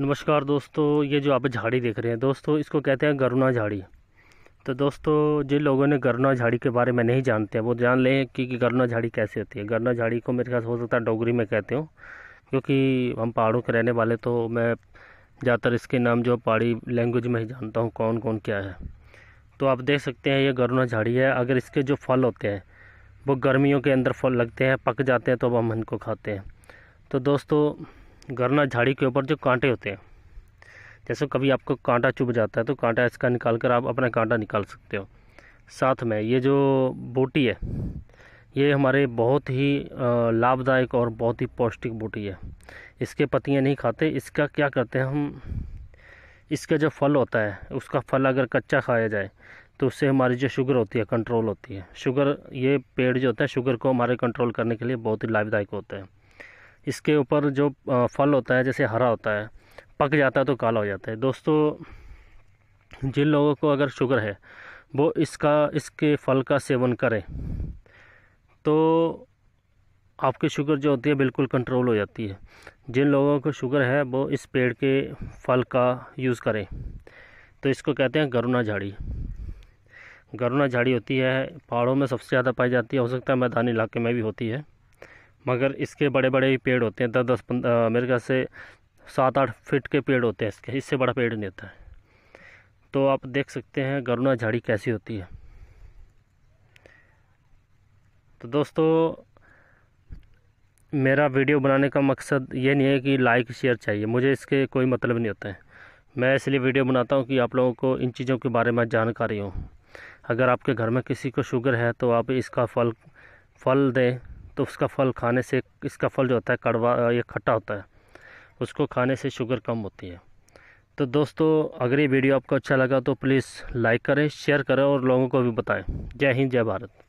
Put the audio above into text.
नमस्कार दोस्तों ये जो आप झाड़ी देख रहे हैं दोस्तों इसको कहते हैं गरुना झाड़ी तो दोस्तों जिन लोगों ने गरुणा झाड़ी के बारे में नहीं जानते हैं वो जान लें कि, कि झाड़ी कैसे होती है गरुणा झाड़ी को मेरे ख्याल हो सकता है डोगरी में कहते हो क्योंकि हम पहाड़ों के रहने वाले तो मैं ज़्यादातर इसके नाम जो पहाड़ी लैंग्वेज में ही जानता हूँ कौन कौन क्या है तो आप देख सकते हैं ये गरुना झाड़ी है अगर इसके जो फल होते हैं वो गर्मियों के अंदर फल लगते हैं पक जाते हैं तो अब हम इनको खाते हैं तो दोस्तों गरना झाड़ी के ऊपर जो कांटे होते हैं जैसे कभी आपको कांटा चुभ जाता है तो कांटा इसका निकाल कर आप अपना कांटा निकाल सकते हो साथ में ये जो बूटी है ये हमारे बहुत ही लाभदायक और बहुत ही पौष्टिक बूटी है इसके पत्तियाँ नहीं खाते इसका क्या करते हैं हम इसका जो फल होता है उसका फल अगर कच्चा खाया जाए तो उससे हमारी जो शुगर होती है कंट्रोल होती है शुगर ये पेड़ जो होता है शुगर को हमारे कंट्रोल करने के लिए बहुत ही लाभदायक होता है इसके ऊपर जो फल होता है जैसे हरा होता है पक जाता है तो काला हो जाता है दोस्तों जिन लोगों को अगर शुगर है वो इसका इसके फल का सेवन करें तो आपकी शुगर जो होती है बिल्कुल कंट्रोल हो जाती है जिन लोगों को शुगर है वो इस पेड़ के फल का यूज़ करें तो इसको कहते हैं गरुना झाड़ी गरुना झाड़ी होती है पहाड़ों में सबसे ज़्यादा पाई जाती है हो सकता है मैदानी इलाके में भी होती है मगर इसके बड़े बड़े पेड़ होते हैं दस दस मेरे ख्याल से सात आठ फीट के पेड़ होते हैं इसके इससे बड़ा पेड़ नहीं होता है तो आप देख सकते हैं गरुणा झाड़ी कैसी होती है तो दोस्तों मेरा वीडियो बनाने का मकसद ये नहीं है कि लाइक शेयर चाहिए मुझे इसके कोई मतलब नहीं होता है मैं इसलिए वीडियो बनाता हूँ कि आप लोगों को इन चीज़ों के बारे में जानकारी हो अगर आपके घर में किसी को शुगर है तो आप इसका फल फल दें तो उसका फल खाने से इसका फल जो होता है कड़वा या खट्टा होता है उसको खाने से शुगर कम होती है तो दोस्तों अगर ये वीडियो आपको अच्छा लगा तो प्लीज़ लाइक करें शेयर करें और लोगों को भी बताएं जय हिंद जय भारत